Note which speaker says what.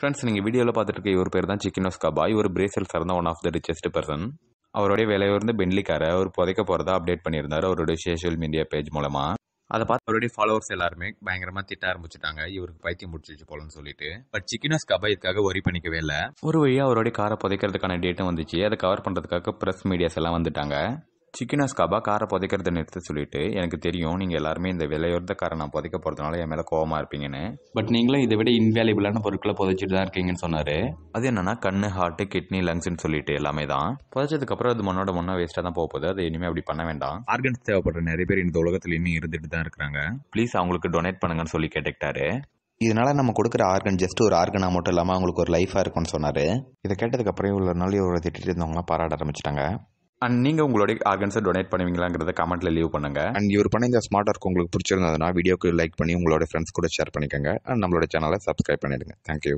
Speaker 1: friends நீங்கள் வீடியோவில் பார்த்துட்டு இவர் பேர் தான் சிக்கினோஸ் பாய் ஒரு பிரேசில் சார்ந்த one of the richest person அவருடைய விலையுர்ந்து பென்ட்லிக்காரை அவர் புதைக்க போகிறதா அப்டேட் பண்ணியிருந்தார் அவருடைய சோஷியல் மீடியா பேஜ் மூலமாக அதை பார்த்து அவருடைய ஃபாலோவர்ஸ் எல்லாருமே பயங்கரமா திட்ட ஆரம்பிச்சுட்டாங்க இவருக்கு பைத்தியம் முடிச்சிச்சு போலன்னு சொல்லிட்டு பட் சிக்கினஸ் கபா இதுக்காக ஒரி பண்ணிக்கவே இல்லை ஒரு வழியாக அவருடைய காரை புதைக்கிறதுக்கான டேட்டும் வந்துச்சு அதை கவர் பண்ணுறதுக்காக ப்ரெஸ் மீடியாஸ் எல்லாம் வந்துட்டாங்க சிக்கினாஸ் காபா காரை புதைக்கிறத நிறுத்த சொல்லிட்டு எனக்கு தெரியும் நீங்கள் எல்லாருமே இந்த விலையுறத காரை நான் புதைக்க போகிறதுனால என் மேலே கோவமாக இருப்பீங்கன்னு பட் நீங்களும் இதை விட இன்வேலியபிளான பொருட்களை புதைச்சிட்டு தான் இருக்கீங்கன்னு சொன்னார் அது என்னன்னா கண்ணு ஹார்ட்டு கிட்னி லங்ஸ்ன்னு சொல்லிட்டு எல்லாமே தான் புதைச்சதுக்கப்புறம் அது மண்ணோட மண்ணா வேஸ்ட்டாக தான் போக போகுது அது இனிமேல் அப்படி பண்ண வேண்டாம் ஆர்கன்ஸ் தேவைப்படுற நிறைய பேர் இந்த உலகத்தில் இன்னும் இருந்துட்டு தான் இருக்கிறாங்க ப்ளீஸ் அவங்களுக்கு டொனேட் பண்ணுங்கன்னு சொல்லி கேட்டுக்கிட்டாரு
Speaker 2: இதனால் நம்ம கொடுக்குற ஆர்கன் ஜஸ்ட் ஒரு ஆர்கனாக மட்டும் இல்லாமல் அவங்களுக்கு ஒரு லைஃபாக இருக்கும்னு சொன்னார் இதை கேட்டதுக்கப்புறம் இவ்வளோ நாள் இவ்வளோ திட்டிட்டு இருந்தவங்களாம் பாராட ஆரம்பிச்சிட்டாங்க
Speaker 1: அண்ட் நீங்கள் உங்களுடைய ஆர்கன்ஸை டொனேட் பண்ணுவீங்களாங்கிறத கமெண்ட்டில் லீவ் பண்ணுங்கள் அண்ட் இவர் பண்ண இந்த ஸ்மார்ட் ஒர்க்
Speaker 2: உங்களுக்கு பிடிச்சிருந்ததுன்னா வீடியோக்கு லைக் பண்ணி உங்களோட ஃப்ரெண்ட்ஸ் கூட ஷேர் பண்ணிக்கோங்க அண்ட் நம்மளோட சேனலை சப்ஸ்கிரைப் பண்ணிடுங்க தேங்க்யூ